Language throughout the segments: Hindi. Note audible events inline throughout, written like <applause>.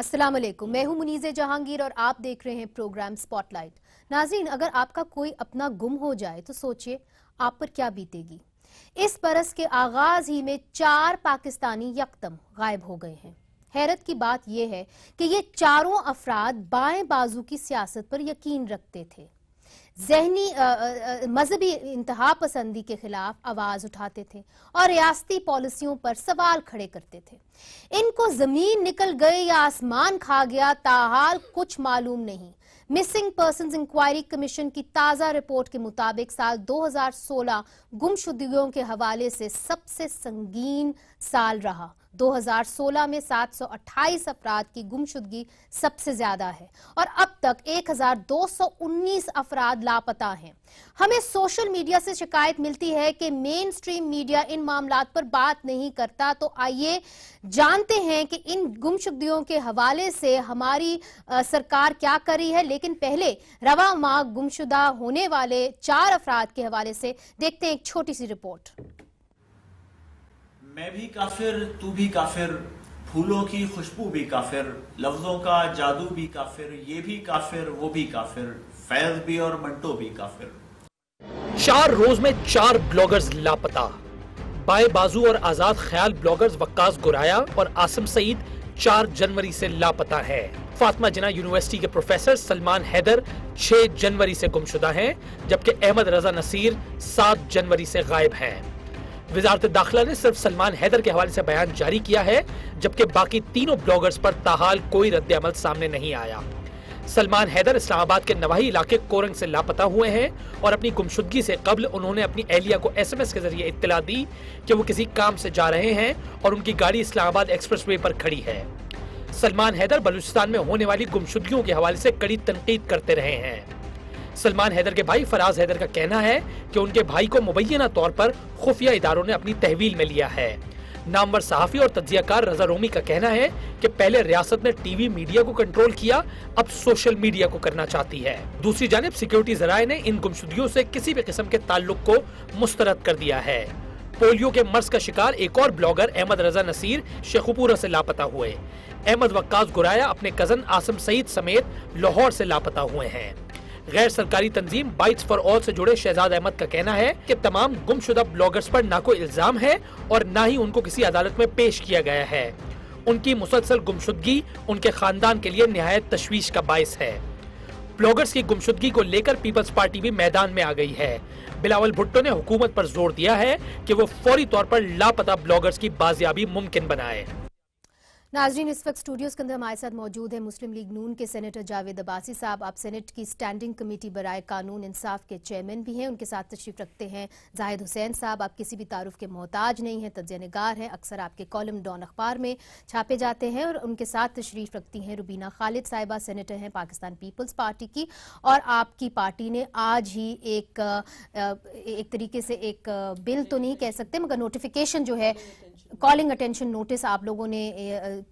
अस्सलाम वालेकुम मैं हूं मुनीज़ जहांगीर और आप देख रहे हैं प्रोग्राम स्पॉटलाइट नाजरीन अगर आपका कोई अपना गुम हो जाए तो सोचिए आप पर क्या बीतेगी इस बरस के आगाज ही में चार पाकिस्तानी यकदम गायब हो गए हैं हैरत की बात यह है कि ये चारों अफराद बाएं बाजू की सियासत पर यकीन रखते थे जहनी मजहबी इंतहा पसंदी के खिलाफ आवाज उठाते थे और रियाती पॉलिसियों पर सवाल खड़े करते थे इनको जमीन निकल गई या आसमान खा गया ताहाल कुछ मालूम नहीं मिसिंग पर्सन इंक्वायरी कमीशन की ताजा रिपोर्ट के मुताबिक साल 2016 गुमशुदगियों के हवाले से सबसे संगीन साल रहा 2016 में 728 अफराध की गुमशुदगी सबसे ज्यादा है और अब तक 1219 अफराध लापता हैं हमें सोशल मीडिया से शिकायत मिलती है कि मेन स्ट्रीम मीडिया इन मामला पर बात नहीं करता तो आइए जानते हैं कि इन गुमशुदगियों के हवाले से हमारी आ, सरकार क्या कर रही है लेकिन पहले रवा माह गुमशुदा होने वाले चार अफराद के हवाले से देखते हैं एक छोटी सी रिपोर्ट मैं भी काफिर तू भी काफिर फूलों की खुशबू भी काफिर लफ्जों का जादू भी काफिर ये भी काफिर वो भी काफिर फैज भी और मंटो भी काफिर चार रोज में चार ब्लॉगर्स लापता बाए बाजू और आजाद ख्याल ब्लॉगर्स वक्कास गुराया और आसम सईद चार जनवरी से लापता है फातमा जना यूनिवर्सिटी के प्रोफेसर सलमान हैदर 6 जनवरी से गुमशुदा हैं, जबकि अहमद रजा नसीर 7 जनवरी से गायब हैं। वजारत दाखिला ने सिर्फ सलमान हैदर के हवाले से बयान जारी किया है जबकि बाकी तीनों ब्लॉगर्स पर ताहाल कोई रद्द अमल सामने नहीं आया सलमान हैदर इस्लामाबाद के नवाही इलाके कोरंग से लापता हुए हैं और अपनी गुमशुदगी से कबल उन्होंने अपनी एहलिया को एसएमएस के जरिए इत्तला दी कि वो किसी काम से जा रहे हैं और उनकी गाड़ी इस्लामाबाद एक्सप्रेस वे पर खड़ी है सलमान हैदर बलूचिस्तान में होने वाली गुमशुदगियों के हवाले से कड़ी तनकीद करते रहे हैं सलमान हैदर के भाई फराज हैदर का कहना है कि उनके भाई को मुबैना तौर पर खुफिया इदारों ने अपनी तहवील में लिया है नामवर सहाफ़ी और तजियाकार रजा रोमी का कहना है कि पहले रियासत ने टीवी मीडिया को कंट्रोल किया अब सोशल मीडिया को करना चाहती है दूसरी जानब सिक्योरिटी जराये ने इन गुमशुदियों से किसी भी किस्म के ताल्लुक को मुस्तरद कर दिया है पोलियो के मर्ज का शिकार एक और ब्लॉगर अहमद रजा नसीर शेखुपुरा से लापता हुए अहमद वक्का गुराया अपने कजन आसम सईद समेत लाहौर से लापता हुए हैं गैर सरकारी तंजीम बाइट्स फॉर ऑल से जुड़े शहजाद अहमद का कहना है कि तमाम गुमशुदा ब्लॉगर्स पर ना कोई इल्जाम है और ना ही उनको किसी अदालत में पेश किया गया है उनकी मुसलसल गुमशुदगी उनके खानदान के लिए नहायत तशवीश का बायस है ब्लॉगर्स की गुमशुदगी को लेकर पीपल्स पार्टी भी मैदान में आ गई है बिलावल भुट्टो ने हुकूमत पर जोर दिया है कि वो फौरी तौर पर लापता ब्लॉगर्स की बाजियाबी मुमकिन बनाए नाजरीन इस वक्त स्टूडियोज के अंदर हमारे साथ मौजूद है मुस्लिम लीग नून के सेनेटर जावेद अब्बासी साहब आप सेनेट की स्टैंडिंग कमेटी बरए कानून इंसाफ के चेयरमैन भी हैं उनके साथ तशरीफ रखते हैं जाहिद हुसैन साहब आप किसी भी तारुफ के मोहताज नहीं हैं तजय नगार हैं अक्सर आपके कॉलम डॉन अखबार में छापे जाते हैं और उनके साथ तशरीफ रखती हैं रुबीना खालिद साहिबा सेनेटर हैं पाकिस्तान पीपल्स पार्टी की और आपकी पार्टी ने आज ही एक एक तरीके से एक बिल तो नहीं कह सकते मगर नोटिफिकेशन जो है कॉलिंग अटेंशन नोटिस आप लोगों ने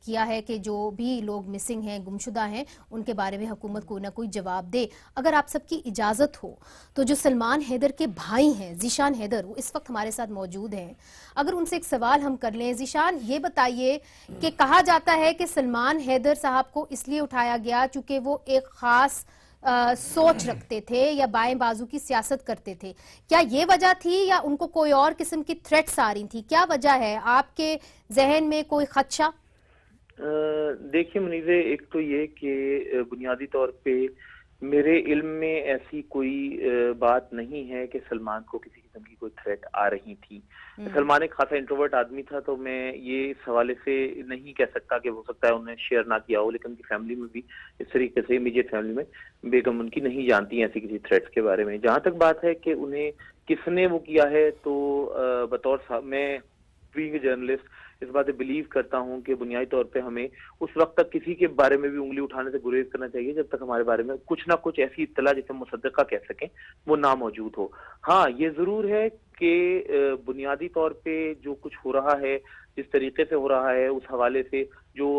किया है कि जो भी लोग मिसिंग हैं गुमशुदा हैं उनके बारे में हुकूमत कोई ना कोई जवाब दे अगर आप सबकी इजाज़त हो तो जो सलमान हैदर के भाई हैं जीशान हैदर वो इस वक्त हमारे साथ मौजूद हैं अगर उनसे एक सवाल हम कर लें जीशान ये बताइए कि कहा जाता है कि सलमान हैदर साहब को इसलिए उठाया गया चूंकि वो एक ख़ास आ, सोच रखते थे या बाएं बाजू की सियासत करते थे क्या ये वजह थी या उनको कोई और किस्म की थ्रेट्स आ रही थी क्या वजह है आपके जहन में कोई खदशा देखिए मुनीजे एक तो ये कि बुनियादी तौर पे मेरे इल्म में ऐसी कोई बात नहीं है कि सलमान को किसी किस्म की कोई थ्रेट आ रही थी हम्म। सलमान एक खासा इंट्रोवर्ट आदमी था तो मैं ये इस हवाले से नहीं कह सकता कि हो सकता है उन्हें शेयर ना किया हो लेकिन उनकी फैमिली में भी इस तरीके से मीजिए फैमिली में बेगम उनकी नहीं जानती ऐसी किसी थ्रेट के बारे में जहाँ तक बात है कि उन्हें किसने वो किया है तो बतौर मैं बींग जर्नलिस्ट इस बात बिलीव करता हूँ कि बुनियादी तौर पे हमें उस वक्त तक किसी के बारे में भी उंगली उठाने से गुरेज करना चाहिए जब तक हमारे बारे में कुछ ना कुछ ऐसी इतला जिसे मुसदा कह सकें वो ना मौजूद हो हाँ ये जरूर है कि बुनियादी तौर पे जो कुछ हो रहा है जिस तरीके से हो रहा है उस हवाले से जो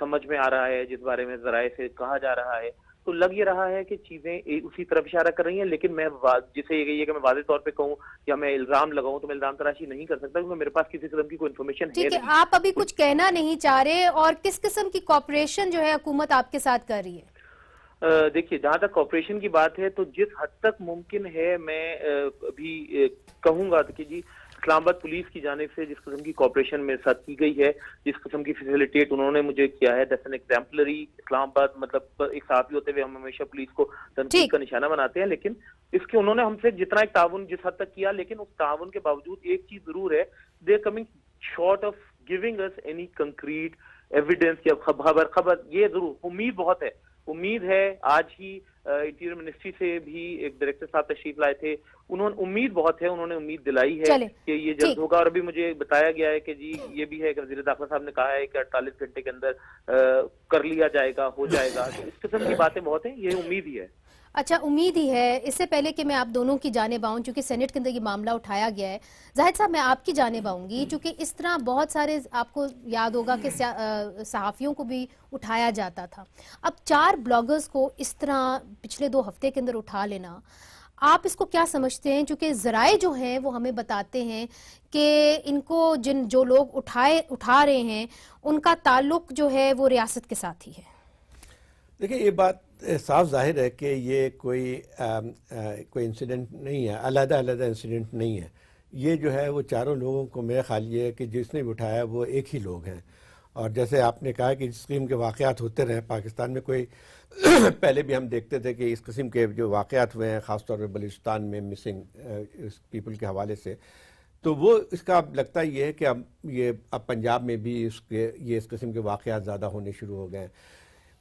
समझ में आ रहा है जिस बारे में जराए से कहा जा रहा है तो लग ये रहा है कि चीजें उसी तरफ इशारा कर रही हैं लेकिन मैं जिसे ये, कही है कि मैं वाजे तौर पे कहूँ या मैं इल्जाम लगाऊं तो मैं इल्जाम तराशी नहीं कर सकता क्योंकि मेरे पास किसी किस्म की कोई इन्फॉर्मेशन है नहीं। आप अभी कुछ कहना नहीं चाह रहे और किस किस्म की कॉपरेशन जो है हुकूमत आपके साथ कर रही है देखिए जहाँ तक कॉपरेशन की बात है तो जिस हद तक मुमकिन है मैं भी कहूंगा कि जी इस्लामाबाद पुलिस की जानब से जिस किस्म की कॉपरेशन मेरे साथ की गई है जिस किस्म की फैसिलिटेट उन्होंने मुझे किया है दस एन एग्जाम्पलरी इस्लामाबाद मतलब एक साथ ही होते हुए हम हमेशा पुलिस को तनकी का निशाना बनाते हैं लेकिन इसके उन्होंने हमसे जितना एक ताउन जिस हद तक किया लेकिन उस ताउन के बावजूद एक चीज जरूर है they coming short of giving us any concrete evidence या खबर खबर ये जरूर उम्मीद बहुत है उम्मीद है आज ही इंटीरियर मिनिस्ट्री से भी एक डायरेक्टर साहब तशरीफ लाए थे उन्होंने उम्मीद बहुत है उन्होंने उम्मीद दिलाई है कि ये जल्द होगा और अभी मुझे बताया गया है कि जी ये भी है कि वजीर दाखिला साहब ने कहा है कि अड़तालीस घंटे के अंदर आ, कर लिया जाएगा हो जाएगा <laughs> तो इस किस्म की बातें बहुत है ये उम्मीद ही है अच्छा उम्मीद ही है इससे पहले कि मैं आप दोनों की जाने बाऊँ चूँकि सेनेट के अंदर ये मामला उठाया गया है ज़ाहिर साहब मैं आपकी जाने बाऊँगी चूँकि इस तरह बहुत सारे आपको याद होगा कि सहाफ़ियों को भी उठाया जाता था अब चार ब्लॉगर्स को इस तरह पिछले दो हफ्ते के अंदर उठा लेना आप इसको क्या समझते हैं चूँकि ज़राए जो हैं वो हमें बताते हैं कि इनको जिन जो लोग उठाए उठा रहे हैं उनका ताल्लुक जो है वो रियासत के साथ ही है देखिए ये बात साफ जाहिर है कि ये कोई आ, आ, कोई इंसिडेंट नहीं है अलहदा अलहदा इंसिडेंट नहीं है ये जो है वो चारों लोगों को मेरा ख्याल ये है कि जिसने भी उठाया वो एक ही लोग हैं और जैसे आपने कहा कि जिस किस्म के वाक़ात होते रहे पाकिस्तान में कोई <clears throat> पहले भी हम देखते थे कि इस किस्म के जो वाक़ात हुए हैं ख़ासतौर पर बलूचिस्तान में मिसिंग पीपल के हवाले से तो वो इसका अब लगता ये है कि अब ये अब पंजाब में भी इसके ये इस किस्म के वाक़ ज़्यादा होने शुरू हो गए हैं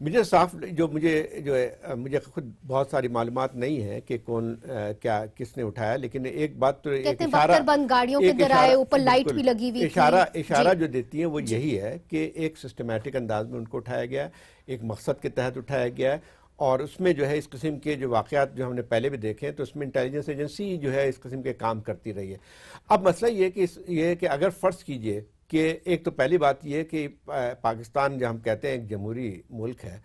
मुझे साफ जो मुझे जो है मुझे खुद बहुत सारी मालूम नहीं है कि कौन आ, क्या किसने उठाया लेकिन एक बात तो एक इशारा बंद गाड़ियों के दराए ऊपर लाइट भी लगी हुई इशारा इशारा जो देती है वो यही है कि एक सिस्टमेटिक अंदाज में उनको उठाया गया एक मकसद के तहत उठाया गया है और उसमें जो है इस किस्म के जो वाक़ात जो हमने पहले भी देखे हैं तो उसमें इंटेलिजेंस एजेंसी जो है इस किस्म के काम करती रही है अब मसला ये कि ये कि अगर फ़र्ज़ कीजिए कि एक तो पहली बात यह कि पाकिस्तान जो हम कहते हैं एक जमहूरी मुल्क है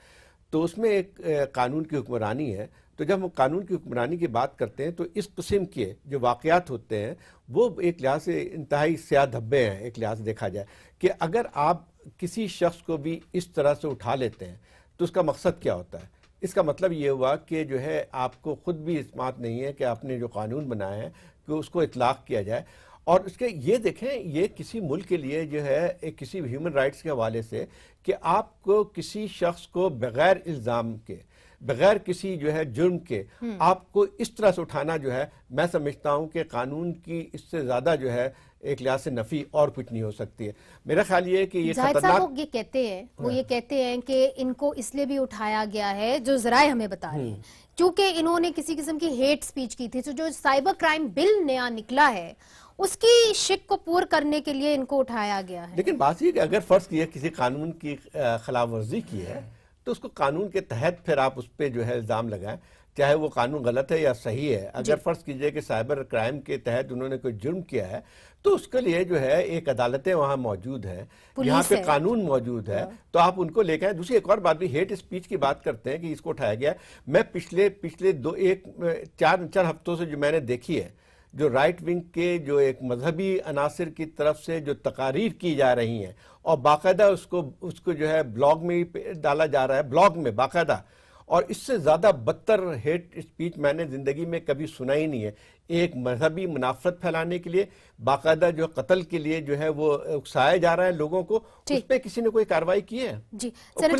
तो उसमें एक कानून की हुक्मरानी है तो जब हम कानून की हुक्मरानी की बात करते हैं तो इस किस्म के जो वाकयात होते हैं वो एक लिहाज से इंतहाई स्याह धब्बे हैं एक लिहाज देखा जाए कि अगर आप किसी शख्स को भी इस तरह से उठा लेते हैं तो उसका मकसद क्या होता है इसका मतलब ये हुआ कि जो है आपको ख़ुद भी बात नहीं है कि आपने जो कानून बनाया है कि उसको इतलाक़ किया जाए और इसके ये देखें ये किसी मुल्क के लिए जो है एक किसी ह्यूमन राइट्स के हवाले से कि आपको किसी शख्स को बगैर इल्ज़ाम के बगैर किसी जो है जुर्म के हम्म। आपको इस तरह से उठाना जो है मैं समझता हूँ कि कानून की इससे ज़्यादा जो है एक लिहाज से नफी और कुछ नहीं हो सकती है मेरा ख्याल ये कि ये खतरनाक ये कहते हैं वो ये हाँ। कहते हैं कि इनको इसलिए भी उठाया गया है जो जराए हमें बता रहे हैं क्योंकि हम्म। इन्होंने किसी किस्म की हेट स्पीच की थी तो जो साइबर क्राइम बिल नया निकला है उसकी शिक को पूर करने के लिए इनको उठाया गया है लेकिन बात यह कि अगर फर्ज किया किसी कानून की खिलाफ वर्जी की है तो उसको कानून के तहत फिर आप उस पर जो है इल्ज़ाम लगाएं चाहे वो कानून गलत है या सही है अगर फ़र्ज़ कीजिए कि साइबर क्राइम के तहत उन्होंने कोई जुर्म किया है तो उसके लिए जो है एक अदालतें वहाँ मौजूद हैं यहाँ पे है। कानून मौजूद है हाँ। तो आप उनको लेकर आए दूसरी एक और बात भी हेट स्पीच की बात करते हैं कि इसको उठाया गया मैं पिछले पिछले दो एक चार चार हफ्तों से जो मैंने देखी है जो राइट विंग के जो एक मजहबी अनासर की तरफ से जो तकारीर की जा रही हैं और बाकायदा उसको उसको जो है ब्लॉग में डाला जा रहा है ब्लॉग में बाकायदा और इससे ज़्यादा बदतर हेट स्पीच मैंने ज़िंदगी में कभी सुना ही नहीं है एक मजहबी मुनाफरत फैलाने के लिए बाकायदा जो कत्ल के लिए जो है वो उकसाया जा रहा है लोगों को उस पर किसी ने कोई कार्रवाई की है जी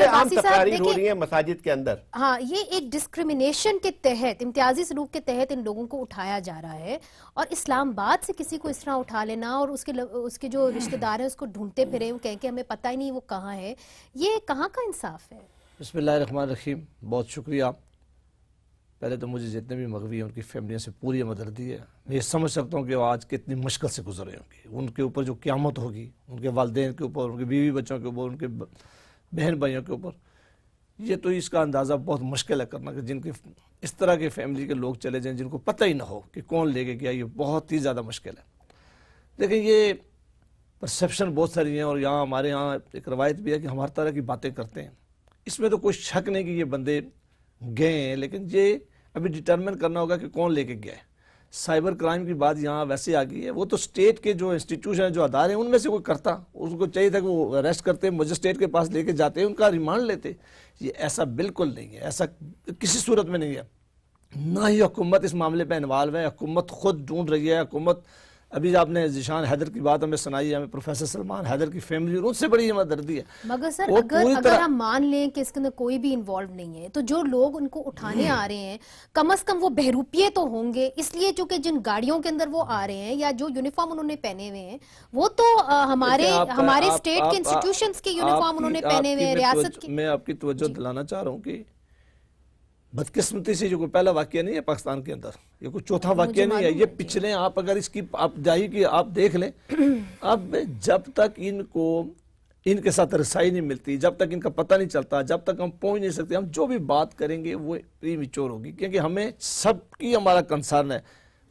आम तकारी हो रही है मसाजिद के अंदर हाँ ये एक डिस्क्रिमिनेशन के तहत इम्तियाजी सलूक के तहत इन लोगों को उठाया जा रहा है और इस्लामाबाद से किसी को इस तरह उठा लेना और उसके उसके जो रिश्तेदार हैं उसको ढूंढते फिरे वो कहें कि हमें पता ही नहीं वो कहाँ है ये कहाँ का इंसाफ है बसमिल्ल रखीम बहुत शुक्रिया पहले तो मुझे जितने भी मगवी हैं उनकी फैमिलियों से पूरी मदद दी है मैं ये समझ सकता हूँ कि वो आज कितनी मुश्किल से गुजरे होंगे उनके ऊपर जो क्यामत होगी उनके वालदे के ऊपर उनके बीवी बच्चों के ऊपर उनके बहन भाइयों के ऊपर ये तो इसका अंदाज़ा बहुत मुश्किल है करना कि जिनके इस तरह के फैमिली के लोग चले जाएँ जिनको पता ही ना हो कि कौन लेके गया ये बहुत ही ज़्यादा मुश्किल है लेकिन ये परसेप्शन बहुत सारी हैं और यहाँ हमारे यहाँ एक रवायत भी है कि हम हर तरह की बातें करते हैं इसमें तो कोई शक नहीं कि ये बंदे गए हैं लेकिन ये अभी डिटर्मिन करना होगा कि कौन लेके गया है साइबर क्राइम की बात यहाँ वैसे आ गई है वो तो स्टेट के जो इंस्टीट्यूशन जो अदारे हैं उनमें से कोई करता उसको चाहिए था कि वो अरेस्ट करते मजिस्ट्रेट के पास लेके जाते उनका रिमांड लेते ये ऐसा बिल्कुल नहीं है ऐसा किसी सूरत में नहीं है ना ही हुकूमत इस मामले पर इन्वाल्व है हुकूमत खुद ढूंढ रही है हुकूमत अभी आपने जिशान हैदर की बात हमें सुनाई है हमें प्रोफेसर सलमान हैदर की फैमिली और उससे बड़ी हमदर्दी है मगर सर अगर अगर तरह... हम मान लें कि इसके अंदर कोई भी इन्वॉल्व नहीं है तो जो लोग उनको उठाने आ रहे हैं कम अज कम वो बहरूपिये तो होंगे इसलिए चूंकि जिन गाड़ियों के अंदर वो आ रहे हैं या जो यूनिफॉर्म उन्होंने पहने हुए हैं वो तो हमारे हमारे स्टेट के इंस्टीट्यूशन के यूनिफॉर्म उन्होंने पहने हुए हैं रियासत तो- मैं आपकी तवज्जो दिलाना चाह रहा हूँ की बदकिस्मती से जो कोई पहला वाक्य नहीं है पाकिस्तान के अंदर ये कोई चौथा वाक्य नहीं है ये पिछले आप अगर इसकी आप जाइए कि आप देख लें <clears throat> अब जब तक इनको इनके साथ रसाई नहीं मिलती जब तक इनका पता नहीं चलता जब तक हम पहुंच नहीं सकते हम जो भी बात करेंगे वो प्री होगी क्योंकि हमें सबकी हमारा कंसर्न है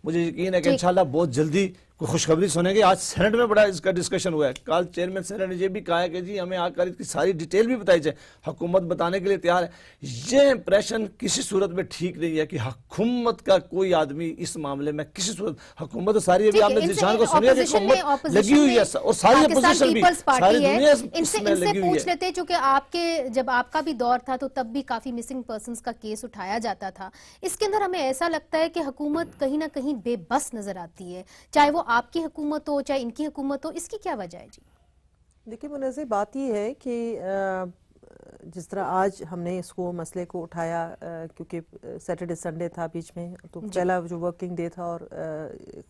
मुझे यकीन है कि इंशाल्लाह बहुत जल्दी को खुशखबरी सुने कि आज सेनेट में बड़ा इसका डिस्कशन हुआ है कल चेयरमैन सेनेट ने यह भी कहा है कि जी हमें आकर इसकी सारी डिटेल भी बताई जाए हुकूमत बताने के लिए तैयार है ये इंप्रेशन किसी सूरत में ठीक नहीं है कि हुकूमत का कोई आदमी इस मामले में किसी सूरत हुकूमत तो सारी अभी आपने जिसान को सुनिया सुनिए हुकूमत लगी हुई है और सारी अपोजिशन भी सारी दुनिया इसमें लगी हुई है चूंकि आपके जब आपका भी दौर था तो तब भी काफी मिसिंग पर्सन का केस उठाया जाता था इसके अंदर हमें ऐसा लगता है कि हुकूमत कहीं ना कहीं बेबस नजर आती है चाहे वो आपकी हुकूमत हो चाहे इनकी हुकूमत हो इसकी क्या वजह है जी देखिए मुनजर बात यह है कि जिस तरह आज हमने इसको मसले को उठाया क्योंकि सैटरडे संडे था बीच में तो पहला जो वर्किंग डे था और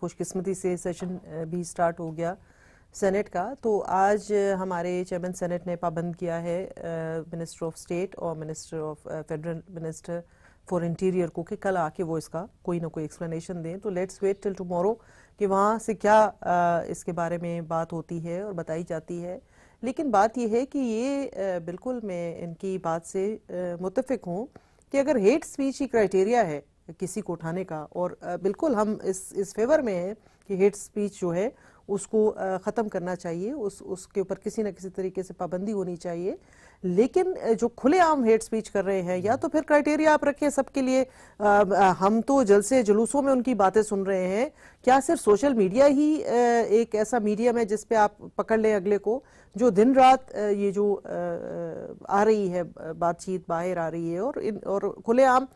खुशकिस्मती से सेशन भी स्टार्ट हो गया सेनेट का तो आज हमारे चेयरमैन सेनेट ने पाबंद किया है मिनिस्टर ऑफ स्टेट और minister of federal minister for interior को कि कल आके वो इसका कोई ना कोई एक्सप्लेनेशन दें तो लेट्स वेट टिल टुमारो कि वहाँ से क्या आ, इसके बारे में बात होती है और बताई जाती है लेकिन बात यह है कि ये बिल्कुल मैं इनकी बात से मुतफिक हूँ कि अगर हेट स्पीच ही क्राइटेरिया है किसी को उठाने का और बिल्कुल हम इस इस फेवर में हैं कि हेट स्पीच जो है उसको ख़त्म करना चाहिए उस उसके ऊपर किसी न किसी तरीके से पाबंदी होनी चाहिए लेकिन जो खुलेआम हेट स्पीच कर रहे हैं या तो फिर क्राइटेरिया आप रखें सबके लिए आ, हम तो जलसे जुलूसों में उनकी बातें सुन रहे हैं क्या सिर्फ सोशल मीडिया ही एक ऐसा मीडियम है जिसपे आप पकड़ लें अगले को जो दिन रात ये जो आ रही है बातचीत बाहर आ रही है और इन और खुलेआम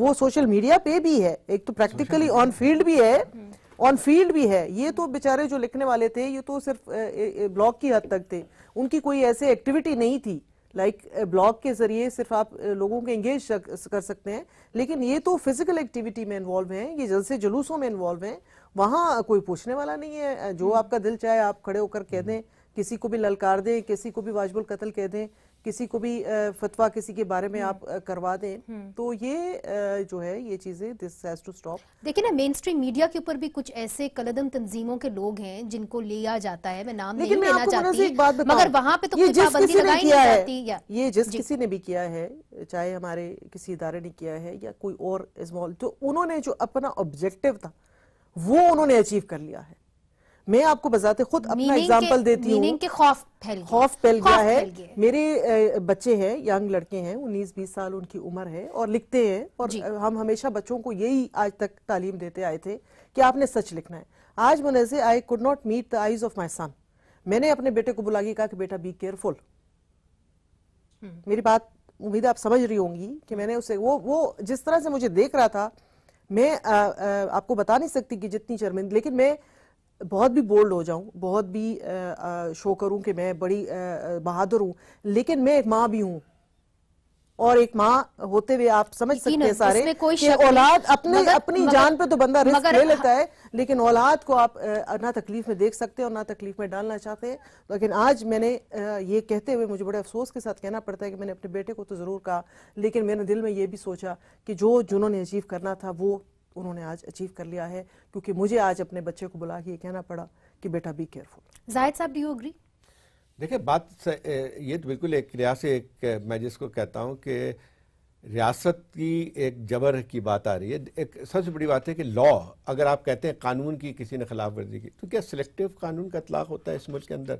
वो सोशल मीडिया पे भी है एक तो प्रैक्टिकली ऑन फील्ड भी है ऑन हम्म। फील्ड भी है ये तो बेचारे जो लिखने वाले थे ये तो सिर्फ ब्लॉग की हद तक थे उनकी कोई ऐसे एक्टिविटी नहीं थी लाइक ब्लॉग uh, के जरिए सिर्फ आप uh, लोगों को एंगेज कर सकते हैं लेकिन ये तो फिजिकल एक्टिविटी में इन्वॉल्व हैं ये जलसे जुलूसों में इन्वॉल्व हैं वहाँ uh, कोई पूछने वाला नहीं है जो हम्म। आपका दिल चाहे आप खड़े होकर कह हम्म। दें किसी को भी ललकार दें किसी को भी वाजबुल कत्ल कह दें किसी को भी फतवा किसी के बारे में हम्म। आप करवा दें हम्म। तो ये जो है ये चीजें दिस हैज टू स्टॉप देखिए ना मेन स्ट्रीम मीडिया के ऊपर भी कुछ ऐसे कलदम तंजीमों के लोग हैं जिनको लिया जाता है मैं नाम नहीं लेना चाहती मगर वहाँ पे तो कोई पाबंदी लगाई नहीं जाती ये जिस किसी ने भी किया है चाहे हमारे किसी इदारे ने किया है या कोई और इस्मॉल तो उन्होंने जो अपना ऑब्जेक्टिव था वो उन्होंने अचीव कर लिया है मैं आपको बजाते खुद अपना एग्जाम्पल देती हूँ खौफ फैल गया है मेरे बच्चे हैं यंग लड़के हैं उन्नीस बीस साल उनकी उम्र है और लिखते हैं और हम हमेशा बच्चों को यही आज तक तालीम देते आए थे कि आपने सच लिखना है आज मन से I could not meet the eyes of my son मैंने अपने बेटे को बुला के कहा कि बेटा बी केयरफुल हम्म। मेरी बात उम्मीद आप समझ रही होंगी कि हम्म। मैंने उसे वो वो जिस तरह से मुझे देख रहा था मैं आ, आ, आपको बता नहीं सकती कि जितनी शर्मिंद लेकिन मैं बहुत भी बोल्ड हो जाऊं बहुत भी आ, आ, शो करूं कि मैं बड़ी बहादुर हूं लेकिन मैं एक माँ भी हूं और एक माँ होते हुए आप समझ सकते हैं सारे कि औलाद अपने मगर, अपनी मगर, जान पे तो बंदा रिस्क ले लेता है लेकिन औलाद को आप ना तकलीफ में देख सकते हैं और ना तकलीफ में डालना चाहते हैं लेकिन आज मैंने ये कहते हुए मुझे बड़े अफसोस के साथ कहना पड़ता है कि मैंने अपने बेटे को तो ज़रूर कहा लेकिन मैंने दिल में ये भी सोचा कि जो जिन्होंने अचीव करना था वो उन्होंने आज अचीव कर लिया है क्योंकि मुझे आज अपने बच्चे को बुला के ये कहना पड़ा कि बेटा बी केयरफुल जाहिद साहब डू एग्री देखिए बात ये तो बिल्कुल एक लिहाज से एक मैं जिसको कहता हूँ कि रियासत की एक जबर की बात आ रही है एक सबसे बड़ी बात है कि लॉ अगर आप कहते हैं कानून की किसी ने खिलाफ वर्जी की तो क्या सिलेक्टिव कानून का इतलाक होता है इस मुल्क के अंदर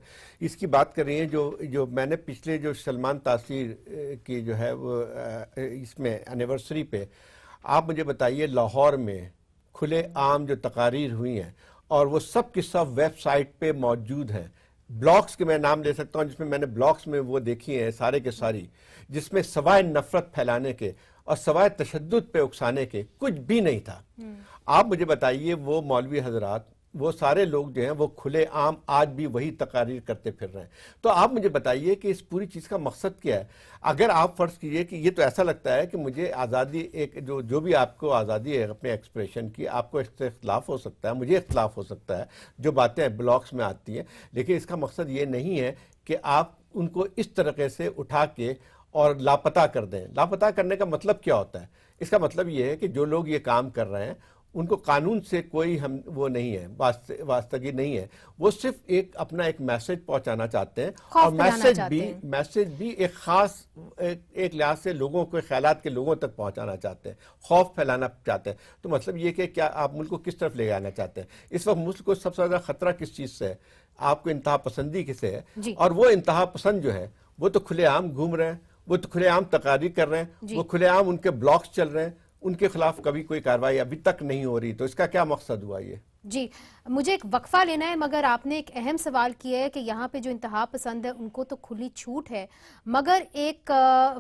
इसकी बात कर रही है जो जो मैंने पिछले जो सलमान तासीर की जो है वो इसमें एनिवर्सरी पे आप मुझे बताइए लाहौर में खुले आम जो तकारीर हुई हैं और वो सब की सब वेबसाइट पे मौजूद हैं ब्लॉग्स के मैं नाम ले सकता हूँ जिसमें मैंने ब्लॉक्स में वो देखी हैं सारे के सारी जिसमें सवाए नफरत फैलाने के और सवाए तशद पे उकसाने के कुछ भी नहीं था हम्म। आप मुझे बताइए वो मौलवी हजरात वो सारे लोग जो हैं वो खुले आम आज भी वही तकारीर करते फिर रहे हैं तो आप मुझे बताइए कि इस पूरी चीज़ का मकसद क्या है अगर आप फ़र्ज़ कीजिए कि ये तो ऐसा लगता है कि मुझे आज़ादी एक जो जो भी आपको आज़ादी है अपने एक्सप्रेशन की आपको इससे इख्तलाफ हो सकता है मुझे इख्तलाफ हो सकता है जो बातें ब्लॉग्स में आती हैं लेकिन इसका मकसद ये नहीं है कि आप उनको इस तरीके से उठा के और लापता कर दें लापता करने का मतलब क्या होता है इसका मतलब ये है कि जो लोग ये काम कर रहे हैं उनको कानून से कोई हम वो नहीं है वास्तविक नहीं है वो सिर्फ एक अपना एक मैसेज पहुंचाना चाहते हैं और मैसेज भी मैसेज भी एक खास एक, एक लिहाज से लोगों के ख्याल के लोगों तक पहुंचाना चाहते हैं खौफ फैलाना चाहते हैं तो मतलब ये कि क्या आप मुल्क को किस तरफ ले जाना चाहते हैं इस वक्त मुल्क को सबसे ज़्यादा खतरा किस चीज़ से है आपको इंतहा पसंदी किसे है और वो इंतहा पसंद जो है वो तो खुलेआम घूम रहे हैं वो तो खुलेआम तकारी कर रहे हैं वो खुलेआम उनके ब्लॉक्स चल रहे हैं उनके खिलाफ कभी कोई कार्रवाई अभी तक नहीं हो रही तो इसका क्या मकसद हुआ ये जी मुझे एक वक्फा लेना है मगर आपने एक अहम सवाल किया है कि यहाँ पे जो इंतहा पसंद है उनको तो खुली छूट है मगर एक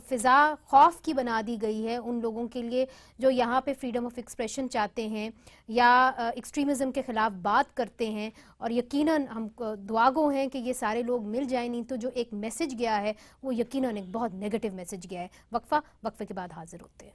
फ़िज़ा खौफ की बना दी गई है उन लोगों के लिए जो यहाँ पे फ्रीडम ऑफ एक्सप्रेशन चाहते हैं या एक्सट्रीमिज्म के ख़िलाफ़ बात करते हैं और यकीनन हम दुआगो हैं कि ये सारे लोग मिल जाए नहीं तो जो एक मैसेज गया है वो यक़ीन एक बहुत नेगेटिव मैसेज गया है वक्फा वक्फे के बाद हाजिर होते हैं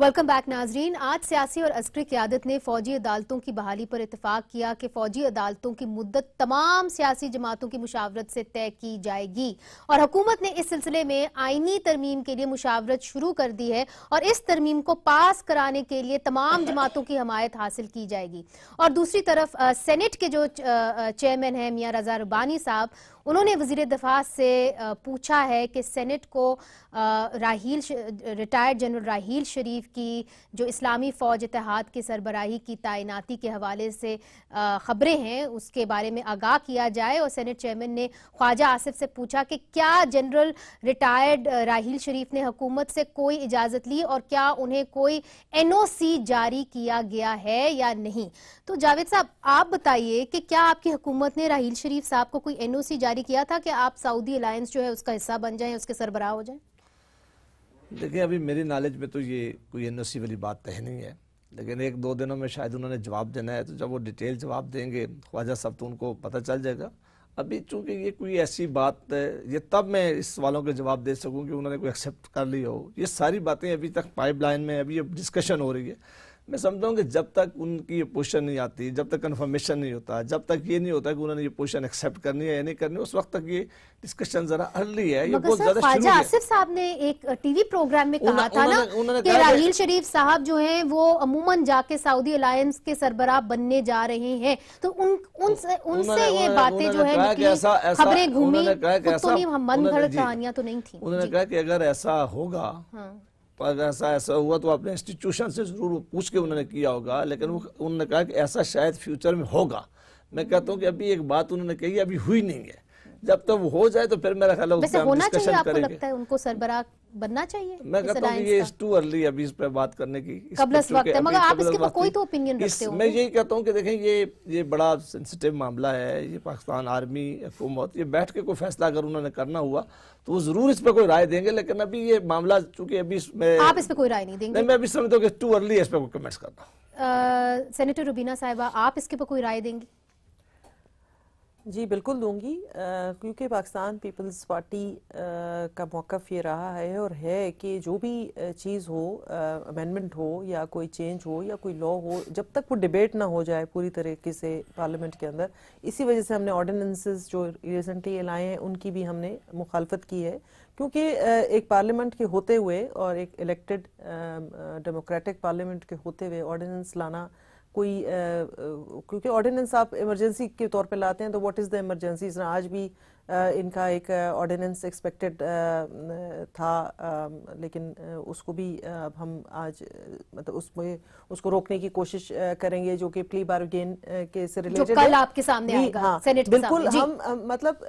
वेलकम बैक नाजरीन आज सियासी और अस्करी क्यादत ने फौजी अदालतों की बहाली पर इतफाक किया कि फौजी अदालतों की मुद्दत तमाम सियासी जमातों की मुशावरत से तय की जाएगी और हुकूमत ने इस सिलसिले में आइनी तरमीम के लिए मुशावरत शुरू कर दी है और इस तरमीम को पास कराने के लिए तमाम जमातों की हमायत हासिल की जाएगी और दूसरी तरफ आ, सेनेट के जो चेयरमैन हैं मियाँ रजा रुबानी साहब उन्होंने वजीर दफा से पूछा है कि सेनेट को राहील रिटायर्ड जनरल राहील शरीफ की जो इस्लामी फ़ौज इतिहाद की सरबराही की तैनाती के हवाले से ख़बरें हैं उसके बारे में आगाह किया जाए और सेनेट चेयरमैन ने ख्वाजा आसिफ से पूछा कि क्या जनरल रिटायर्ड राहील शरीफ ने हुकूमत से कोई इजाज़त ली और क्या उन्हें कोई एन जारी किया गया है या नहीं तो जावेद साहब आप बताइए कि क्या आपकी हुकूमत ने राहील शरीफ साहब को कोई एनओसी जारी किया था कि आप सऊदी अलायंस जो है उसका हिस्सा बन जाए उसके सरबराह हो जाए देखिए अभी मेरी नॉलेज में तो ये कोई एन वाली बात तय नहीं है लेकिन एक दो दिनों में शायद उन्होंने जवाब देना है तो जब वो डिटेल जवाब देंगे ख्वाजा साहब तो उनको पता चल जाएगा अभी चूंकि ये कोई ऐसी बात है ये तब मैं इस सवालों के जवाब दे सकूं कि उन्होंने कोई एक्सेप्ट कर लिया हो ये सारी बातें अभी तक पाइपलाइन में अभी ये डिस्कशन हो रही है मैं समझता हूँ कि जब तक उनकी ये पोजिशन नहीं आती जब तक कन्फर्मेशन नहीं होता जब तक ये नहीं होता कि उन्होंने ये पोजिशन एक्सेप्ट करनी है या नहीं करनी उस वक्त तक ये डिस्कशन जरा अर्ली है ये बहुत ज्यादा ख्वाजा आसिफ साहब ने एक टीवी प्रोग्राम में कहा था ना कि राहील शरीफ साहब जो है वो अमूमन जाके सऊदी अलायंस के सरबराह बनने जा रहे हैं तो उनसे ये बातें जो है खबरें घूमी हम मन घड़ कहानियां तो नहीं थी उन्होंने कहा कि अगर ऐसा होगा हाँ। अगर ऐसा ऐसा हुआ तो अपने इंस्टीट्यूशन से ज़रूर पूछ के उन्होंने किया होगा लेकिन वो उन्होंने कहा कि ऐसा शायद फ्यूचर में होगा मैं कहता हूँ कि अभी एक बात उन्होंने कही अभी हुई नहीं है जब तक हो जाए तो फिर मेरा ख्याल है करेंगे। उनको सरबरा बनना चाहिए मैं कहता हूँ ये टू अर्ली अभी इस पर बात करने की वक्त है मगर आप इसके कोई तो ओपिनियन मैं यही कहता हूँ कि देखें ये ये बड़ा सेंसिटिव मामला है ये पाकिस्तान आर्मी हुकूमत ये बैठ के कोई फैसला अगर उन्होंने करना हुआ तो वो जरूर इस पर कोई राय देंगे लेकिन अभी ये मामला चूंकि अभी इसमें आप इस पर कोई राय नहीं देंगे मैं अभी समझता हूँ टू अर्ली इस पर कमेंट कमेंट्स करना सेनेटर रुबीना साहिबा आप इसके पर कोई राय देंगी जी बिल्कुल दूंगी क्योंकि पाकिस्तान पीपल्स पार्टी का मौक़ ये रहा है और है कि जो भी चीज़ हो अमेंडमेंट हो या कोई चेंज हो या कोई लॉ हो जब तक वो डिबेट ना हो जाए पूरी तरीके से पार्लियामेंट के अंदर इसी वजह से हमने ऑर्डिनेंसेस जो रिसेंटली लाए हैं उनकी भी हमने मुखालफत की है क्योंकि एक पार्लियामेंट के होते हुए और एक इलेक्टेड डेमोक्रेटिक पार्लियामेंट के होते हुए ऑर्डिनेंस लाना कोई क्योंकि ऑर्डिनेंस आप इमरजेंसी के तौर पे लाते हैं तो व्हाट इज़ द इमरजेंसी आज भी इनका एक ऑर्डिनेंस एक्सपेक्टेड था लेकिन उसको भी अब हम आज मतलब उसमें उसको रोकने की कोशिश करेंगे जो कि प्ली बार गेन के से रिलेटेड कल आपके सामने आएगा हाँ, सेनेट बिल्कुल के सामने, हम मतलब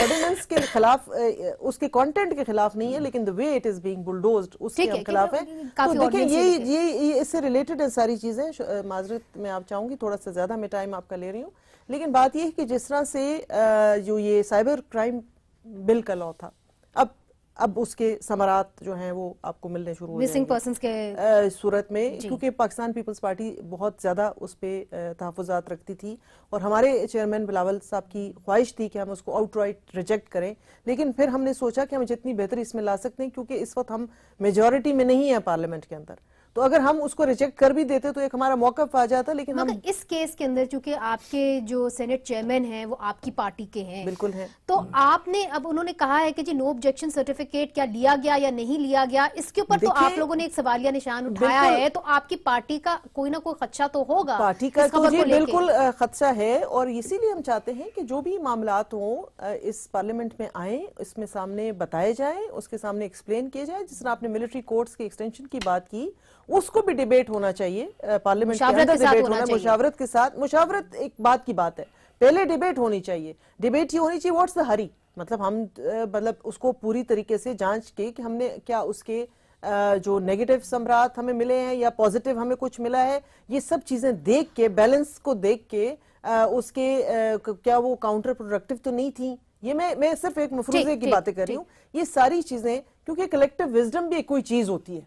ऑर्डिनेंस के खिलाफ उसके कंटेंट के खिलाफ नहीं है हम्म। लेकिन the way it is being bulldozed उसके खिलाफ तो है तो देखिए ये ये इससे रिलेटेड है सारी चीजें माजरत मैं आप चाहूंगी थोड़ा सा ज्यादा मैं टाइम आपका ले रही हूँ लेकिन बात यह है कि जिस तरह से जो ये साइबर क्राइम बिल का लॉ था अब अब उसके समरात जो हैं वो आपको मिलने शुरू मिसिंग पर्सन के सूरत में क्योंकि पाकिस्तान पीपल्स पार्टी बहुत ज़्यादा उस पर तहफात रखती थी और हमारे चेयरमैन बिलावल साहब की ख्वाहिश थी कि हम उसको आउटराइट रिजेक्ट करें लेकिन फिर हमने सोचा कि हम जितनी बेहतर इसमें ला सकते हैं क्योंकि इस वक्त हम मेजोरिटी में नहीं है पार्लियामेंट के अंदर तो अगर हम उसको रिजेक्ट कर भी देते तो एक हमारा मौका आ जाता लेकिन हम इस केस के अंदर चूंकि आपके जो सेनेट चेयरमैन हैं वो आपकी पार्टी के हैं बिल्कुल है तो आपने अब उन्होंने कहा है कि जी नो ऑब्जेक्शन सर्टिफिकेट क्या लिया गया या नहीं लिया गया इसके ऊपर तो आप लोगों ने एक सवालिया निशान उठाया है तो आपकी पार्टी का कोई ना कोई खदशा तो होगा पार्टी का तो जी बिल्कुल खदशा है और इसीलिए हम चाहते हैं कि जो भी मामला हो इस पार्लियामेंट में आए इसमें सामने बताए जाए उसके सामने एक्सप्लेन किए जाए जिस तरह आपने मिलिट्री कोर्ट्स के एक्सटेंशन की बात की उसको भी डिबेट होना चाहिए पार्लियामेंट के अंदर डिबेट होना मुशावरत के साथ मुशावरत एक बात की बात है पहले डिबेट होनी चाहिए डिबेट ये होनी चाहिए व्हाट्स द हरी मतलब हम मतलब उसको पूरी तरीके से जांच के कि हमने क्या उसके जो नेगेटिव सम्राट हमें मिले हैं या पॉजिटिव हमें कुछ मिला है ये सब चीजें देख के बैलेंस को देख के उसके क्या वो काउंटर प्रोडक्टिव तो नहीं थी ये मैं मैं सिर्फ एक मफरूजे की बातें कर रही हूँ ये सारी चीजें क्योंकि कलेक्टिव विजडम भी एक कोई चीज होती है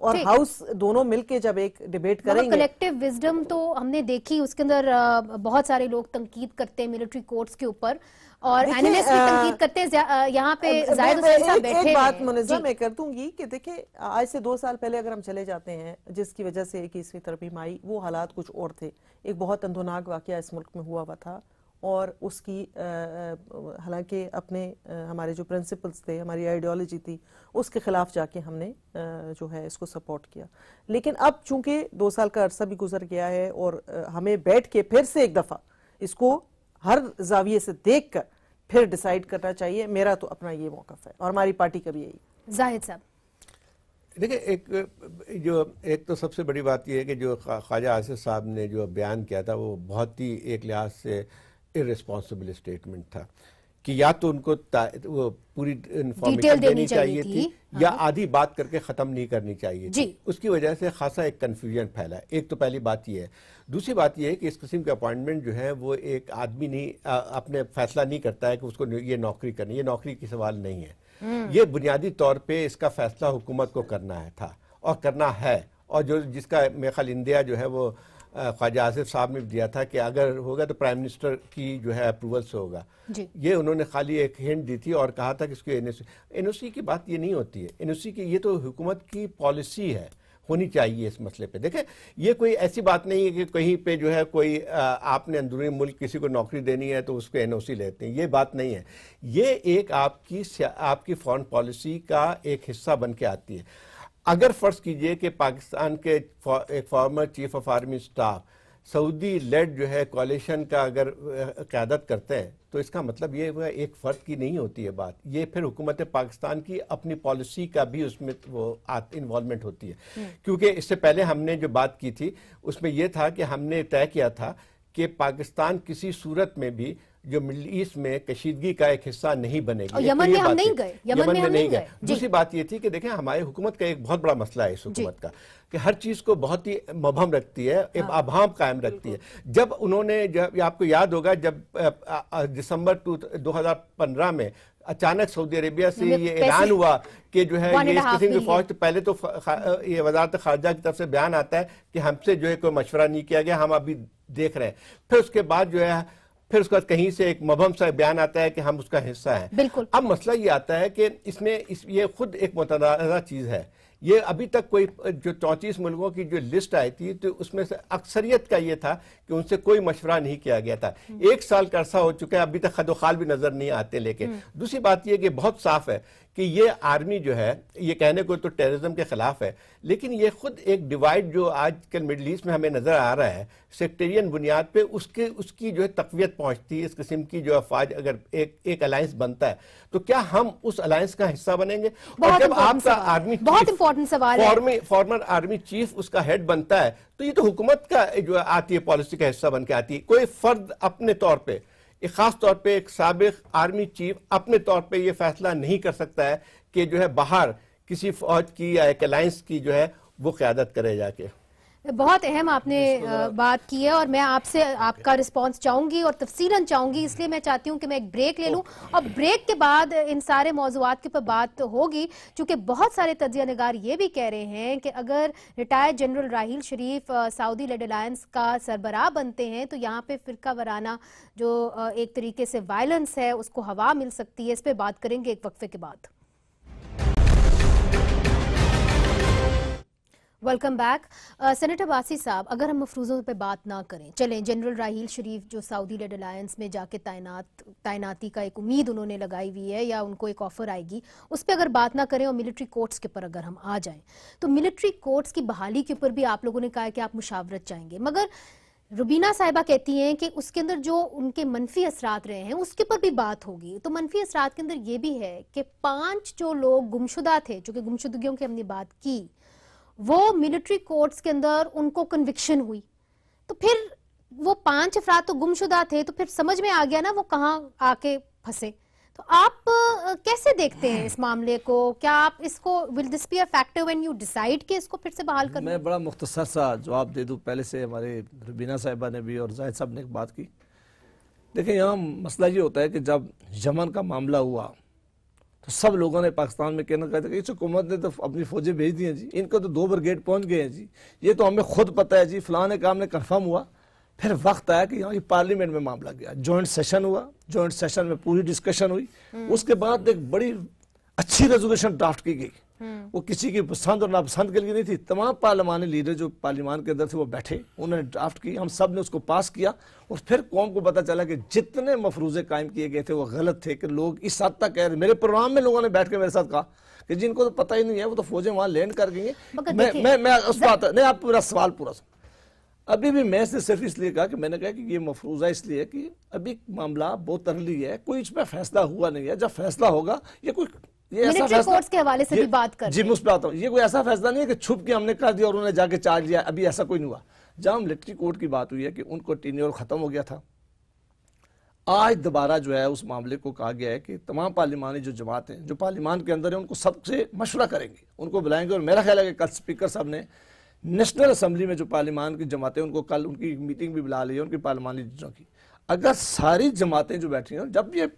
और हाउस दोनों मिलके जब एक डिबेट करेंगे कलेक्टिव विजडम तो हमने देखी उसके अंदर बहुत सारे लोग तंकीद करते हैं मिलिट्री कोर्ट्स के ऊपर और एनालिस्ट भी तंकीद करते हैं यहाँ पे बैठे एक बात मुनजम मैं कर दूंगी कि देखिए आज से दो साल पहले अगर हम चले जाते हैं जिसकी वजह से इक्कीसवीं तरफ आई वो हालात कुछ और थे एक बहुत अंधोनाक वाक्य इस मुल्क में हुआ हुआ था और उसकी हालांकि अपने हमारे जो प्रिंसिपल्स थे हमारी आइडियोलॉजी थी उसके ख़िलाफ़ जाके हमने जो है इसको सपोर्ट किया लेकिन अब चूंकि दो साल का अरसा भी गुजर गया है और हमें बैठ के फिर से एक दफ़ा इसको हर जाविये से देख कर फिर डिसाइड करना चाहिए मेरा तो अपना ये मौकफ है और हमारी पार्टी का भी यही जाहिद साहब देखिए एक जो एक तो सबसे बड़ी बात यह है कि जो ख्वाजा आसिफ साहब ने जो बयान किया था वो बहुत ही एक लिहाज से इरेस्पॉन्सिबल स्टेटमेंट था कि या तो उनको वो पूरी इन्फॉर्मेशन देनी चाहिए थी, थी या हाँ। आधी बात करके खत्म नहीं करनी चाहिए थी उसकी वजह से खासा एक कंफ्यूजन फैला एक तो पहली बात यह है दूसरी बात यह है कि इस किस्म के अपॉइंटमेंट जो है वो एक आदमी नहीं आ, अपने फैसला नहीं करता है कि उसको ये नौकरी करनी ये नौकरी की सवाल नहीं है हम्म। ये बुनियादी तौर पर इसका फैसला हुकूमत को करना है था और करना है और जो जिसका ख्याल इंडिया जो है वो ख्वाजा आसिफ साहब ने दिया था कि अगर होगा तो प्राइम मिनिस्टर की जो है अप्रूवल से होगा ये उन्होंने खाली एक हिंट दी थी और कहा था कि इसको एन एन की बात ये नहीं होती है एन की ये तो हुकूमत की पॉलिसी है होनी चाहिए इस मसले पे देखें ये कोई ऐसी बात नहीं है कि कहीं पे जो है कोई आपने अंदरूनी मुल्क किसी को नौकरी देनी है तो उसको एनओसी लेते हैं ये बात नहीं है ये एक आपकी आपकी फॉरेन पॉलिसी का एक हिस्सा बन के आती है अगर फ़र्ज़ कीजिए कि पाकिस्तान के एक former chief of army staff Saudi led जो है कॉलेशन का अगर क्यादत करते हैं तो इसका मतलब ये हुआ एक फ़र्द की नहीं होती है बात ये फिर हुकूमत पाकिस्तान की अपनी पॉलिसी का भी उसमें वो इन्वॉलमेंट होती है हम्म। क्योंकि इससे पहले हमने जो बात की थी उसमें यह था कि हमने तय किया था कि पाकिस्तान किसी सूरत में भी जो मिडल ईस्ट में कशीदगी का एक हिस्सा नहीं बनेगी तो यमन में हम नहीं गए यमन, यमन में, में नहीं गए दूसरी बात ये थी कि देखें हमारे हुकूमत का एक बहुत बड़ा मसला है इस हुकूमत का कि हर चीज़ को बहुत ही मबहम रखती है एक हाँ। अभाम कायम रखती है जब उन्होंने जब आपको याद होगा जब दिसंबर टू दो हज़ार पंद्रह में अचानक सऊदी अरेबिया से ये ऐलान हुआ कि जो है ये किसी की फौज पहले तो ये वजारत खारजा की तरफ से बयान आता है कि हमसे जो है कोई मशवरा नहीं किया गया हम अभी देख रहे हैं फिर उसके बाद जो है फिर उसके बाद कहीं से एक मबहम सा बयान आता है कि हम उसका हिस्सा है बिल्कुल अब मसला ये आता है कि इसमें इस ये खुद एक मतदा चीज़ है ये अभी तक कोई जो चौंतीस मुल्कों की जो लिस्ट आई थी तो उसमें से अक्सरियत का ये था कि उनसे कोई मशवरा नहीं किया गया था हम्म। एक साल का अर्सा हो चुका है अभी तक खदोखाल भी नजर नहीं आते लेकिन हम्म। दूसरी बात यह कि बहुत साफ है कि ये आर्मी जो है ये कहने को तो टेररिज्म के खिलाफ है लेकिन ये खुद एक डिवाइड जो आजकल मिडल ईस्ट में हमें नज़र आ रहा है सेक्टेरियन बुनियाद पे उसके उसकी जो है तकवीत पहुंचती है इस किस्म की जो अफवाज अगर एक एक अलायंस बनता है तो क्या हम उस अलायंस का हिस्सा बनेंगे और जब आपका आर्मी बहुत इंपॉर्टेंट सवाल है फॉर्मर आर्मी चीफ उसका हेड बनता है तो ये तो हुकूमत का जो आती है पॉलिसी का हिस्सा बन के आती है कोई फर्द अपने तौर पर एक ख़ास तौर पे एक सबक आर्मी चीफ अपने तौर पे ये फैसला नहीं कर सकता है कि जो है बाहर किसी फौज की या एक अलायंस की जो है वो क़्यादत करे जाके बहुत अहम आपने बात की है और मैं आपसे आपका रिस्पांस चाहूंगी और तफसीला चाहूंगी इसलिए मैं चाहती हूँ कि मैं एक ब्रेक ले लूँ और ब्रेक के बाद इन सारे मौजूद के ऊपर बात तो होगी क्योंकि बहुत सारे तजिया नगार ये भी कह रहे हैं कि अगर retired general Raheel Sharif Saudi led alliance का सरबराह बनते हैं तो यहाँ पे फिरका वराना जो एक तरीके से वायलेंस है उसको हवा मिल सकती है इस पर बात करेंगे एक वक्फे के बाद वेलकम बैक सेनेटर वासी साहब अगर हम मफरूजों पे बात ना करें चलें जनरल राहील शरीफ जो सऊदी लेड अलायंस में जाके तैनात तैनाती का एक उम्मीद उन्होंने लगाई हुई है या उनको एक ऑफर आएगी उस पर अगर बात ना करें और मिलिट्री कोर्ट्स के ऊपर अगर हम आ जाएं तो मिलिट्री कोर्ट्स की बहाली के ऊपर भी आप लोगों ने कहा है कि आप मुशावरत चाहेंगे मगर रुबीना साहिबा कहती हैं कि उसके अंदर जो उनके मनफी असरात रहे हैं उसके ऊपर भी बात होगी तो मनफी असरात के अंदर ये भी है कि पांच जो लोग गुमशुदा थे चूंकि गुमशुदगियों की हमने बात की वो मिलिट्री कोर्ट्स के अंदर उनको कन्विक्शन हुई तो फिर वो पांच अफराद तो गुमशुदा थे तो फिर समझ में आ गया ना वो कहाँ आके फंसे तो आप कैसे देखते हैं इस मामले को क्या आप इसको will this be a factor when you decide कि इसको फिर से बहाल कर मैं बड़ा मुख्तसर सा जवाब दे दूँ पहले से हमारे रुबीना साहिबा ने भी और जाहिद साहब ने बात की देखिए यहाँ मसला ये होता है कि जब यमन का मामला हुआ तो सब लोगों ने पाकिस्तान में कहना कहते कि इस हुकूमत ने तो अपनी फौजें भेज दी हैं जी इनका तो दो ब्रिगेड पहुंच गए हैं जी ये तो हमें खुद पता है जी फलाने काम ने कन्फर्म हुआ फिर वक्त आया कि यहाँ की पार्लियामेंट में मामला गया जॉइंट सेशन हुआ जॉइंट सेशन में पूरी डिस्कशन हुई हम्म। उसके बाद एक बड़ी अच्छी रेजोल्यूशन ड्राफ्ट की गई हम्म। वो किसी की पसंद और नापसंद के लिए नहीं थी तमाम पार्लिमानी लीडर जो पार्लिमान के अंदर थे वो बैठे उन्होंने ड्राफ्ट की हम सब ने उसको पास किया और फिर कौम को पता चला कि जितने मफरूजे कायम किए गए थे वो गलत थे कि लोग इस हद तक कह रहे मेरे प्रोग्राम में लोगों ने बैठ के मेरे साथ कहा कि जिनको तो पता ही नहीं है वो तो फौजें वहाँ लैंड कर गई हैं मैं मैं मैं उस बात नहीं आप मेरा सवाल पूरा सुन अभी भी मैं से सिर्फ इसलिए कहा कि मैंने कहा कि ये मफरूजा इसलिए कि अभी मामला बहुत तरली है कोई इस पर फैसला हुआ नहीं है जब फैसला होगा ये कोई मिलिट्री कोर्ट्स के हवाले से भी बात कर जी मैं उस पर आता हूँ ये कोई ऐसा फैसला नहीं है कि छुप के हमने कर दिया और उन्होंने जाके चार्ज लिया अभी ऐसा कोई नहीं हुआ मिलिट्री कोर्ट की बात हुई है कि उनको टीनियर ख़त्म हो गया था आज दोबारा जो है उस मामले को कहा गया है कि तमाम पार्लिमानी जो जमातें जो पार्लिमान के अंदर है उनको सबसे मशवरा करेंगे उनको बुलाएंगे और मेरा ख्याल है कि कल स्पीकर साहब ने नेशनल असम्बली में जो पार्लिमान की जमातें उनको कल उनकी मीटिंग भी बुला ली है उनकी पार्लिमानी जजों की अगर सारी जमातें जो बैठी हैं जब ये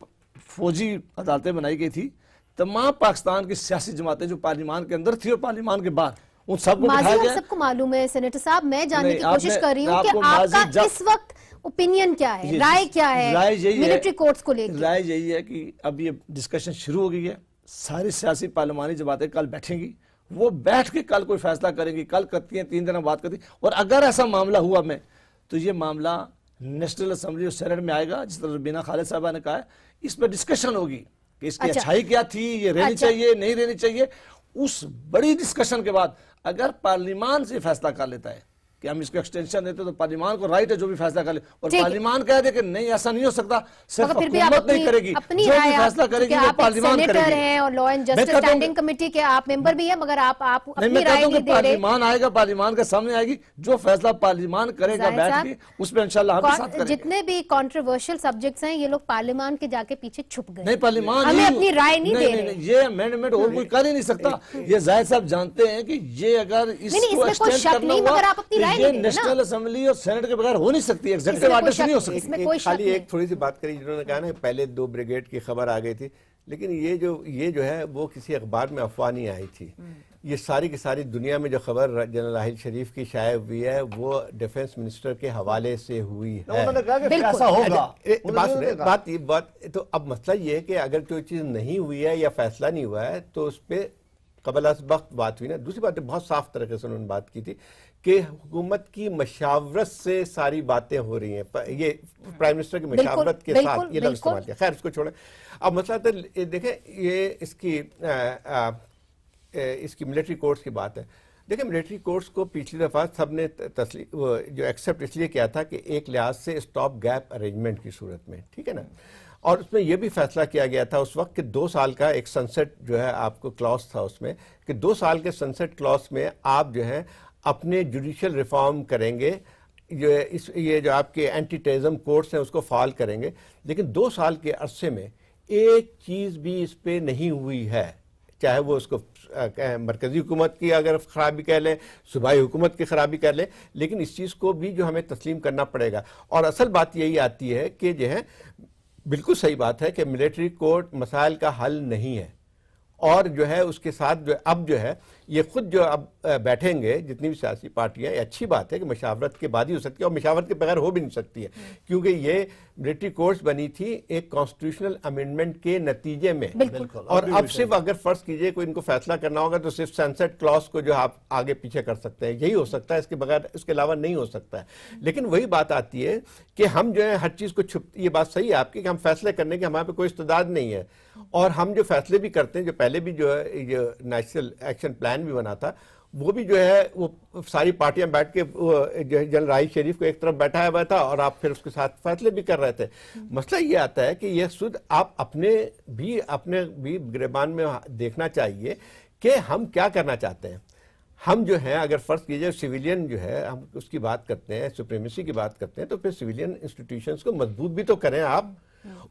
फौजी अदालतें बनाई गई थी तमाम पाकिस्तान की सियासी जमातें जो पार्लियामान के अंदर थी और पार्लियामान के बाद उन सबको सबको मालूम है सेनेटर साहब मैं जानने की कोशिश कर रही हूँ आपका इस वक्त ओपिनियन क्या है राय क्या है राय यही मिलिट्री कोर्ट्स को लेकर राय यही है कि अब ये डिस्कशन शुरू हो गई है सारी सियासी पार्लियामानी जमातें कल बैठेंगी वो बैठ के कल कोई फैसला करेंगी कल करती हैं तीन दिन बात करती और अगर ऐसा मामला हुआ मैं तो ये मामला नेशनल असम्बली और सेनेट में आएगा जिस तरह बिना खालिद साहबा ने कहा है इस पर डिस्कशन होगी कि इसकी अच्छा, अच्छाई क्या थी ये रहनी अच्छा, चाहिए नहीं रहनी चाहिए उस बड़ी डिस्कशन के बाद अगर पार्लियामान से फैसला कर लेता है कि हम इसको एक्सटेंशन देते तो पार्लिमान को राइट है जो भी फैसला कर ले और पार्लिमान कह दे कि नहीं ऐसा नहीं हो सकता सिर्फ भी हुकूमत नहीं करेगी अपनी जो भी फैसला करेगी वो पार्लिमान करेगी और law and justice standing committee के आप मेंबर भी है मगर आप आप नहीं मैं कहता हूं पार्लिमान आएगा पार्लिमान के सामने आएगी जो फैसला पार्लिमान करेगा बैठ के उस पर इंशाल्लाह हम साथ करेंगे जितने भी कॉन्ट्रोवर्शियल सब्जेक्ट है ये लोग पार्लिमान के जाके पीछे छुप गए नहीं पार्लिमान हमें अपनी राय नहीं दे रहे ये अमेंडमेंट और कोई हम्म। कर ही नहीं सकता हम्म। ये जाहिर साहब जानते हैं की ये अगर इसको एक्सटेंड करना हुआ नेशनल असेंबली और सेनेट के बगैर हो नहीं सकती एग्जेक्टिव आर्डर नहीं हो सकती खाली एक थोड़ी सी बात करी जिन्होंने कहा ना पहले दो ब्रिगेड की खबर आ गई थी लेकिन ये जो ये जो है वो किसी अखबार में अफवाह नहीं आई थी हम्म। ये सारी की सारी दुनिया में जो खबर जनरल राहिल शरीफ की शायद हुई है वो डिफेंस मिनिस्टर के हवाले से हुई तो है बात ये बात तो अब मसला ये है कि अगर कोई चीज़ नहीं हुई है या फैसला नहीं हुआ है तो उस पर कबल वक्त बात हुई ना दूसरी बात बहुत साफ तरीके से उन्होंने बात की थी कि हुकूमत की मशावरत से सारी बातें हो रही हैं ये प्राइम मिनिस्टर की मशावरत के साथ ये लफ्ज इस्तेमाल किया खैर इसको छोड़ें अब मसला तो देखें ये इसकी आ, आ, इसकी मिलिट्री कोर्स की बात है देखिए मिलिट्री कोर्स को पिछली दफ़ा सब ने तस्ली जो एक्सेप्ट इसलिए किया था कि एक लिहाज से स्टॉप गैप अरेंजमेंट की सूरत में ठीक है ना और उसमें यह भी फैसला किया गया था उस वक्त कि दो साल का एक सनसेट जो है आपको क्लॉज था उसमें कि दो साल के सनसेट क्लॉज में आप जो है अपने जुडिशल रिफॉर्म करेंगे जो इस ये जो आपके एंटी टेरिज्म कोर्ट्स हैं उसको फॉल करेंगे लेकिन दो साल के अरसे में एक चीज़ भी इस पर नहीं हुई है चाहे वो उसको मरकज़ी हुकूमत की अगर ख़राबी कह लें सूबाई हुकूमत की ख़राबी कह लें लेकिन इस चीज़ को भी जो हमें तस्लीम करना पड़ेगा और असल बात यही आती है कि जो है बिल्कुल सही बात है कि मिलिट्री कोर्ट मसाइल का हल नहीं है और जो है उसके साथ जो अब जो है ये खुद जो अब बैठेंगे जितनी भी सियासी पार्टियाँ अच्छी बात है कि मशावरत के बाद ही हो सकती है और मशावरत के बगैर हो भी नहीं सकती है क्योंकि ये ब्रिटिश कोर्ट्स बनी थी एक कॉन्स्टिट्यूशनल अमेंडमेंट के नतीजे में बिल्कुल और अब सिर्फ अगर फर्ज कीजिए कोई इनको फैसला करना होगा तो सिर्फ सनसेट क्लॉज को जो आप आगे पीछे कर सकते हैं यही हो सकता है इसके बगैर इसके अलावा नहीं हो सकता है लेकिन वही बात आती है कि हम जो है हर चीज़ को छुप ये बात सही है आपकी कि हम फैसले करने के हमारे पे कोई इस्तेदाद नहीं है और हम जो फैसले भी करते हैं जो पहले भी जो है ये नेशनल एक्शन प्लान भी बना था वो भी जो है वो सारी पार्टियां बैठ के जो है जनरल राइफ शरीफ को एक तरफ बैठाया हुआ था और आप फिर उसके साथ फैसले भी कर रहे थे मसला ये आता है कि ये शुद्ध आप अपने भी अपने भी गिरबान में देखना चाहिए कि हम क्या करना चाहते हैं हम जो हैं अगर फ़र्ज़ कीजिए सिविलियन जो है हम उसकी बात करते हैं सुप्रीमेसी की बात करते हैं तो फिर सिविलियन इंस्टीट्यूशंस को मजबूत भी तो करें आप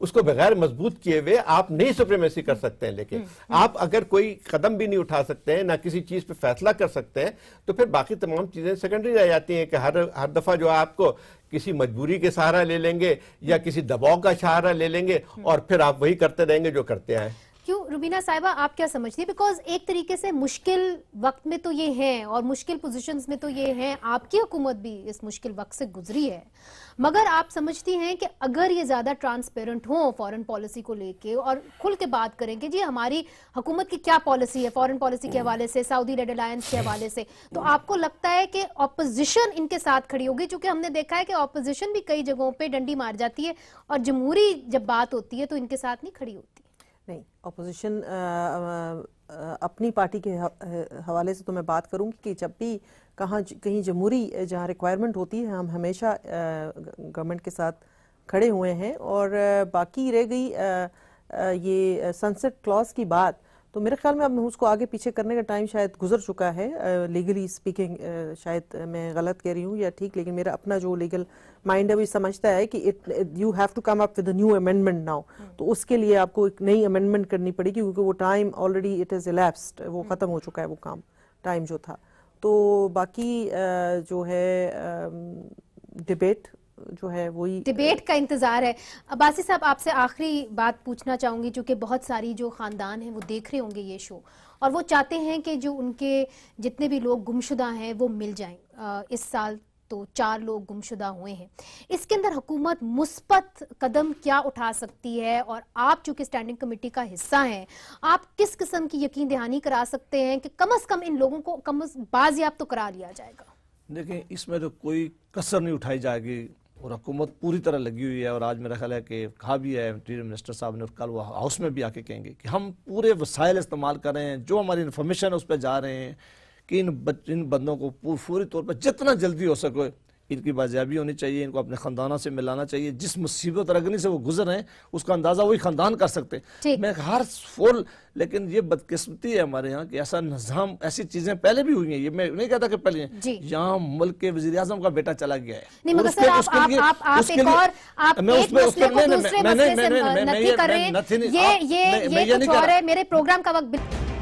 उसको बगैर मजबूत किए हुए आप नहीं सुप्रीमेसी कर सकते हैं लेकिन हम्म, आप अगर कोई कदम भी नहीं उठा सकते हैं ना किसी चीज़ पे फैसला कर सकते हैं तो फिर बाकी तमाम चीज़ें सेकेंडरी रह जाती हैं कि हर हर दफ़ा जो आपको किसी मजबूरी के सहारा ले लेंगे या हम्म। किसी दबाव का सहारा ले लेंगे हम्म। और फिर आप वही करते रहेंगे जो करते आए क्यों रुबीना साहिबा आप क्या समझती हैं बिकॉज एक तरीके से मुश्किल वक्त में तो ये है और मुश्किल पोजिशन में तो ये है आपकी हुकूमत भी इस मुश्किल वक्त से गुजरी है मगर आप समझती हैं कि अगर ये ज़्यादा ट्रांसपेरेंट हो फॉरेन पॉलिसी को लेके और खुल के बात करें कि जी हमारी हुकूमत की क्या पॉलिसी है फॉरेन पॉलिसी के हवाले से सऊदी रेड अलायंस के हवाले से तो आपको लगता है कि ऑपोजिशन इनके साथ खड़ी होगी चूंकि हमने देखा है कि ऑपोजिशन भी कई जगहों पर डंडी मार जाती है और जमहूरी जब बात होती है तो इनके साथ नहीं खड़ी होती नहीं ऑपोजिशन अपनी पार्टी के हवाले से तो मैं बात करूंगी कि जब भी कहाँ कहीं जमहूरी जहाँ रिक्वायरमेंट होती है हम हमेशा गवर्नमेंट के साथ खड़े हुए हैं और बाकी रह गई ये सनसेट क्लॉज की बात तो मेरे ख्याल में अब उसको आगे पीछे करने का टाइम शायद गुजर चुका है लीगली स्पीकिंग शायद मैं गलत कह रही हूँ या ठीक लेकिन मेरा अपना जो लीगल माइंड है वो समझता है कि it you have to come up with new amendment now तो उसके लिए आपको एक नई अमेंडमेंट करनी पड़ेगी क्योंकि वो time already it is elapsed वो हम्म। ख़त्म हो चुका है वो काम टाइम जो था तो बाकी जो है डिबेट जो है वही डिबेट का इंतजार है अबासी साहब आपसे आखिरी बात पूछना चाहूंगी क्योंकि बहुत सारी जो खानदान हैं वो देख रहे होंगे ये शो और वो चाहते हैं कि जो उनके जितने भी लोग गुमशुदा हैं वो मिल जाएं इस साल तो चार लोग गुमशुदा हुए हैं इसके अंदर हुकूमत मुस्बत कदम क्या उठा सकती है और आप चूंकि स्टैंडिंग कमेटी का हिस्सा हैं आप किस किस्म की यकीन दहानी करा सकते हैं कि कम अज कम इन लोगों को कम अज बाजियाब तो करा लिया जाएगा देखिए इसमें तो कोई कसर नहीं उठाई जाएगी और हुकूमत पूरी तरह लगी हुई है और आज मेरा ख्याल है कि कहा भी है इंटीरियर मिनिस्टर साहब ने कल वो हाउस में भी आके कहेंगे कि हम पूरे वसाइल इस्तेमाल कर रहे हैं जो हमारी इन्फॉर्मेशन है उस पर जा रहे हैं कि इन इन बंदों को पूरी तौर पर जितना जल्दी हो सके इनकी बाजियाबी होनी चाहिए इनको अपने खानदाना से मिलाना चाहिए जिस मुसीबत रगनी से वो गुजर रहे हैं उसका अंदाजा वही खानदान कर सकते हैं मैं हर फोल लेकिन ये बदकिस्मती है हमारे यहाँ कि ऐसा निज़ाम ऐसी चीजें पहले भी हुई हैं ये मैं नहीं कहता कि पहले यहाँ मुल्क के वजी अजम का बेटा चला गया है मेरे प्रोग्राम का वक्त